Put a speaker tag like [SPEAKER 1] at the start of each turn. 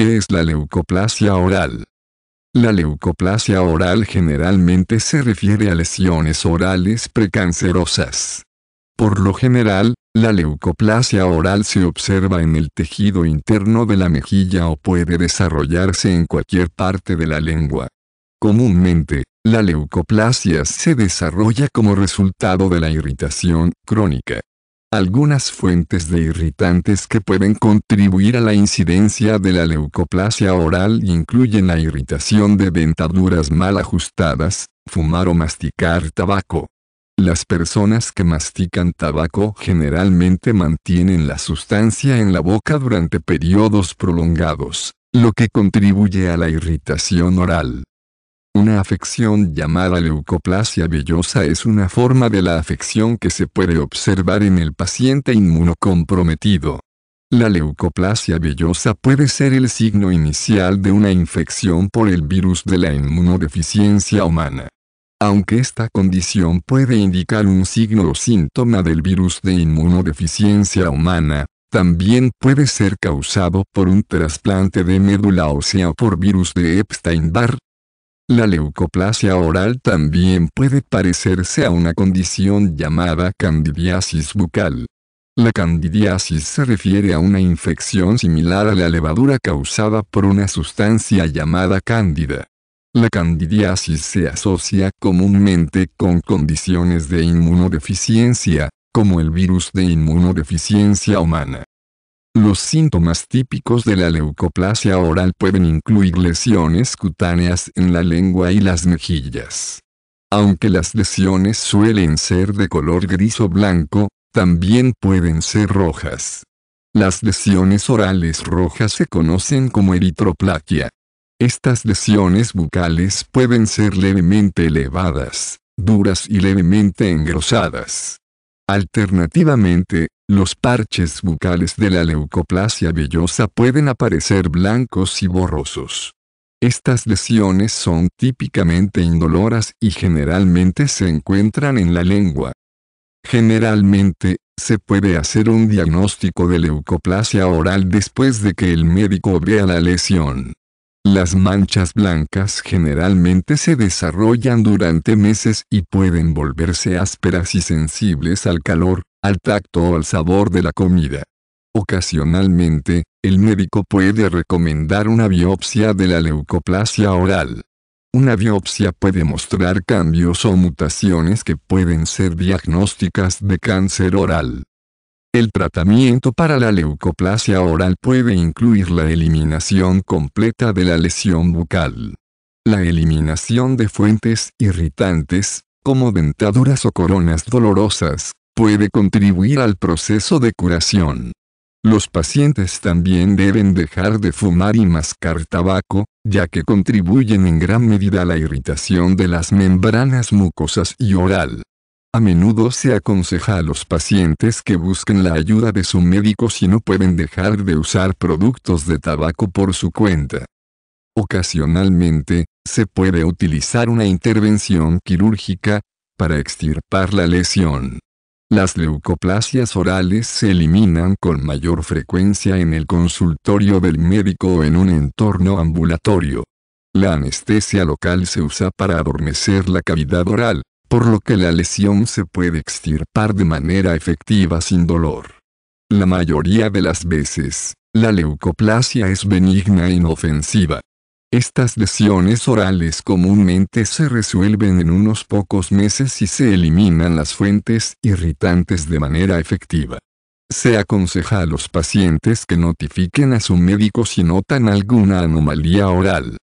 [SPEAKER 1] ¿Qué es la leucoplasia oral? La leucoplasia oral generalmente se refiere a lesiones orales precancerosas. Por lo general, la leucoplasia oral se observa en el tejido interno de la mejilla o puede desarrollarse en cualquier parte de la lengua. Comúnmente, la leucoplasia se desarrolla como resultado de la irritación crónica. Algunas fuentes de irritantes que pueden contribuir a la incidencia de la leucoplasia oral incluyen la irritación de dentaduras mal ajustadas, fumar o masticar tabaco. Las personas que mastican tabaco generalmente mantienen la sustancia en la boca durante periodos prolongados, lo que contribuye a la irritación oral. Una afección llamada leucoplasia vellosa es una forma de la afección que se puede observar en el paciente inmunocomprometido. La leucoplasia vellosa puede ser el signo inicial de una infección por el virus de la inmunodeficiencia humana. Aunque esta condición puede indicar un signo o síntoma del virus de inmunodeficiencia humana, también puede ser causado por un trasplante de médula ósea o por virus de Epstein-Barr, la leucoplasia oral también puede parecerse a una condición llamada candidiasis bucal. La candidiasis se refiere a una infección similar a la levadura causada por una sustancia llamada cándida. La candidiasis se asocia comúnmente con condiciones de inmunodeficiencia, como el virus de inmunodeficiencia humana. Los síntomas típicos de la leucoplasia oral pueden incluir lesiones cutáneas en la lengua y las mejillas. Aunque las lesiones suelen ser de color gris o blanco, también pueden ser rojas. Las lesiones orales rojas se conocen como eritroplaquia. Estas lesiones bucales pueden ser levemente elevadas, duras y levemente engrosadas. Alternativamente, los parches bucales de la leucoplasia vellosa pueden aparecer blancos y borrosos. Estas lesiones son típicamente indoloras y generalmente se encuentran en la lengua. Generalmente, se puede hacer un diagnóstico de leucoplasia oral después de que el médico vea la lesión. Las manchas blancas generalmente se desarrollan durante meses y pueden volverse ásperas y sensibles al calor, al tacto o al sabor de la comida. Ocasionalmente, el médico puede recomendar una biopsia de la leucoplasia oral. Una biopsia puede mostrar cambios o mutaciones que pueden ser diagnósticas de cáncer oral. El tratamiento para la leucoplasia oral puede incluir la eliminación completa de la lesión bucal. La eliminación de fuentes irritantes, como dentaduras o coronas dolorosas, puede contribuir al proceso de curación. Los pacientes también deben dejar de fumar y mascar tabaco, ya que contribuyen en gran medida a la irritación de las membranas mucosas y oral. A menudo se aconseja a los pacientes que busquen la ayuda de su médico si no pueden dejar de usar productos de tabaco por su cuenta. Ocasionalmente, se puede utilizar una intervención quirúrgica para extirpar la lesión. Las leucoplasias orales se eliminan con mayor frecuencia en el consultorio del médico o en un entorno ambulatorio. La anestesia local se usa para adormecer la cavidad oral por lo que la lesión se puede extirpar de manera efectiva sin dolor. La mayoría de las veces, la leucoplasia es benigna e inofensiva. Estas lesiones orales comúnmente se resuelven en unos pocos meses y se eliminan las fuentes irritantes de manera efectiva. Se aconseja a los pacientes que notifiquen a su médico si notan alguna anomalía oral.